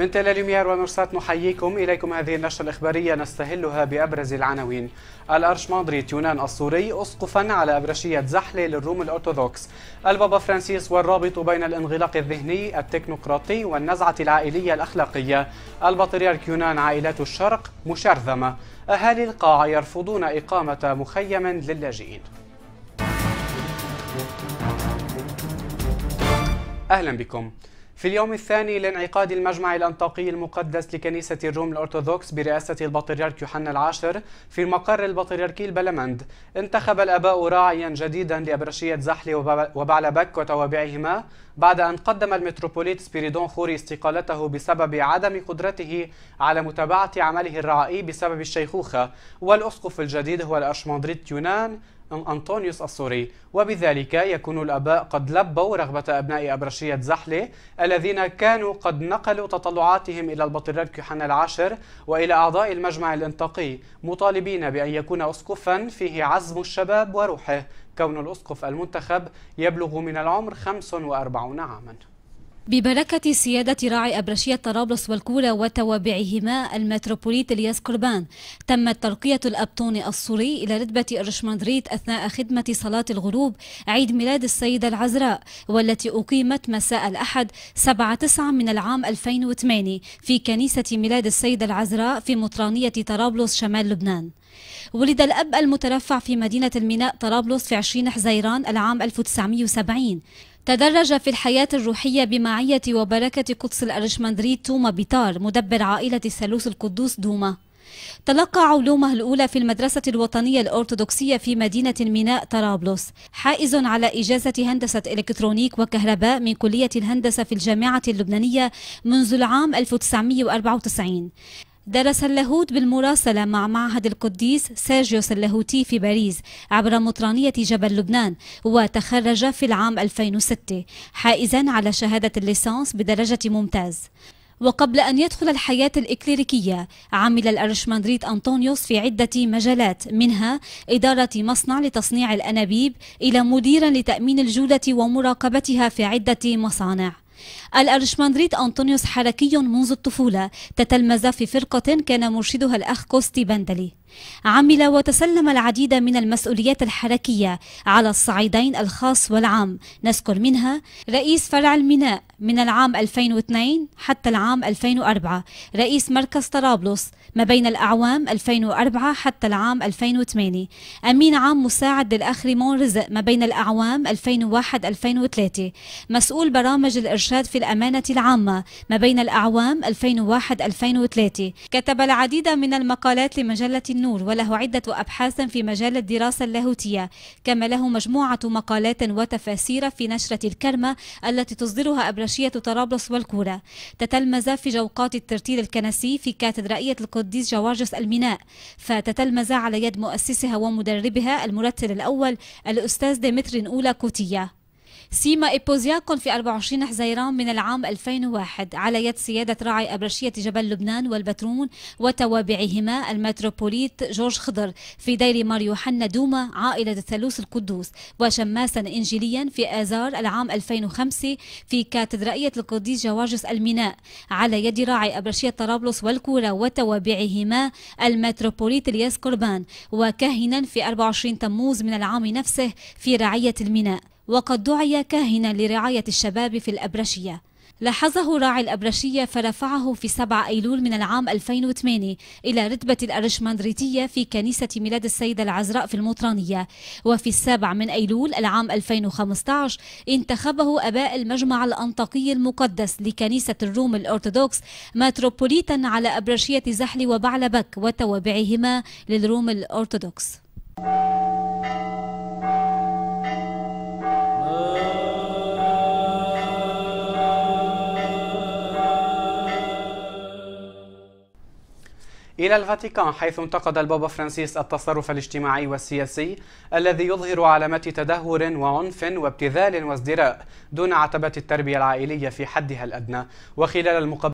من تل اليميار ونرسات نحييكم إليكم هذه النشرة الإخبارية نستهلها بأبرز العناوين الأرش مدريد يونان الصوري أسقفا على أبرشية زحلة للروم الأرثوذكس البابا فرانسيس والرابط بين الانغلاق الذهني التكنوقراطي والنزعة العائلية الأخلاقية البطريرك يونان عائلات الشرق مشرذمة أهالي القاع يرفضون إقامة مخيم للاجئين أهلا بكم في اليوم الثاني لانعقاد المجمع الأنطاكي المقدس لكنيسة الروم الأرثوذكس برئاسة البطريرك يوحنا العاشر في مقر البطريركي البلمند انتخب الأباء راعيا جديدا لأبرشية زحلي وبعلبك وتوابعهما بعد أن قدم المتروبوليت سبيريدون خوري استقالته بسبب عدم قدرته على متابعة عمله الرعائي بسبب الشيخوخة والأسقف الجديد هو الأرشمندريت يونان أنطونيوس الصوري وبذلك يكون الأباء قد لبوا رغبة أبناء أبرشية زحلة الذين كانوا قد نقلوا تطلعاتهم إلى البطريرك يوحنا العاشر وإلى أعضاء المجمع الانتقي مطالبين بأن يكون أسقفا فيه عزم الشباب وروحه كون الأسقف المنتخب يبلغ من العمر 45 عاماً ببركة سيادة راعي أبرشية طرابلس والكولا وتوابعهما المتروبوليت الياس كربان تمت ترقية الأبطون الصوري إلى رتبة الرشمندريت أثناء خدمة صلاة الغروب عيد ميلاد السيدة العذراء والتي أقيمت مساء الأحد 7-9 من العام 2008 في كنيسة ميلاد السيدة العذراء في مطرانية طرابلس شمال لبنان ولد الأب المترفع في مدينة الميناء طرابلس في 20 حزيران العام 1970 تدرج في الحياة الروحية بمعية وبركة قدس الأرشمندري توما بيتار مدبر عائلة الثالوث القدوس دوما تلقى علومه الأولى في المدرسة الوطنية الأرثوذكسية في مدينة ميناء طرابلس حائز على إجازة هندسة إلكترونيك وكهرباء من كلية الهندسة في الجامعة اللبنانية منذ العام 1994 درس اللاهوت بالمراسلة مع معهد القديس سيرجيوس اللاهوتي في باريس عبر مطرانية جبل لبنان وتخرج في العام 2006 حائزا على شهادة الليسانس بدرجة ممتاز وقبل أن يدخل الحياة الإكليريكية عمل الأرشمندريت أنطونيوس في عدة مجالات منها إدارة مصنع لتصنيع الأنابيب إلى مديرا لتأمين الجودة ومراقبتها في عدة مصانع الأرشمندريت أنطونيوس حركي منذ الطفولة تتلمذ في فرقة كان مرشدها الأخ كوستي بندلي عمل وتسلم العديد من المسؤوليات الحركية على الصعيدين الخاص والعام نذكر منها رئيس فرع الميناء من العام 2002 حتى العام 2004 رئيس مركز طرابلس ما بين الأعوام 2004 حتى العام 2008 أمين عام مساعد للأخ ريمون رزق ما بين الأعوام 2001-2003 مسؤول برامج الإرشاد في الأمانة العامة ما بين الأعوام 2001-2003 كتب العديد من المقالات لمجلة النور وله عدة أبحاث في مجال الدراسة اللاهوتية كما له مجموعة مقالات وتفاسير في نشرة الكرمة التي تصدرها أبرشية طرابلس والكورة تتلمذ في جوقات الترتيل الكنسي في كاتدرائية القديس جوارجس الميناء فتتلمذ على يد مؤسسها ومدربها المرتل الأول الأستاذ ديمتر أولى كوتية سيما إبوزياكون في 24 حزيران من العام 2001 على يد سيادة راعي أبرشية جبل لبنان والبترون وتوابعهما المتروبوليت جورج خضر في دير مار يوحنا دوما عائلة الثالوث القدوس وشماسا إنجيليا في آذار العام 2005 في كاتدرائية القديس جواجس الميناء على يد راعي أبرشية طرابلس والكورة وتوابعهما المتروبوليت الياس كوربان وكاهنا في 24 تموز من العام نفسه في رعية الميناء وقد دعي كاهنا لرعاية الشباب في الأبرشية لاحظه راعي الأبرشية فرفعه في 7 أيلول من العام 2008 إلى رتبة الأرشمندريتية في كنيسة ميلاد السيدة العذراء في المطرانية وفي السابع من أيلول العام 2015 انتخبه أباء المجمع الأنطقي المقدس لكنيسة الروم الأرثوذكس متروبوليتا على أبرشية زحل وبعلبك وتوابعهما للروم الأرثوذكس إلى الفاتيكان حيث انتقد البابا فرانسيس التصرف الاجتماعي والسياسي الذي يظهر علامات تدهور وعنف وابتذال وازدراء دون عتبة التربية العائلية في حدها الأدنى وخلال المقابلة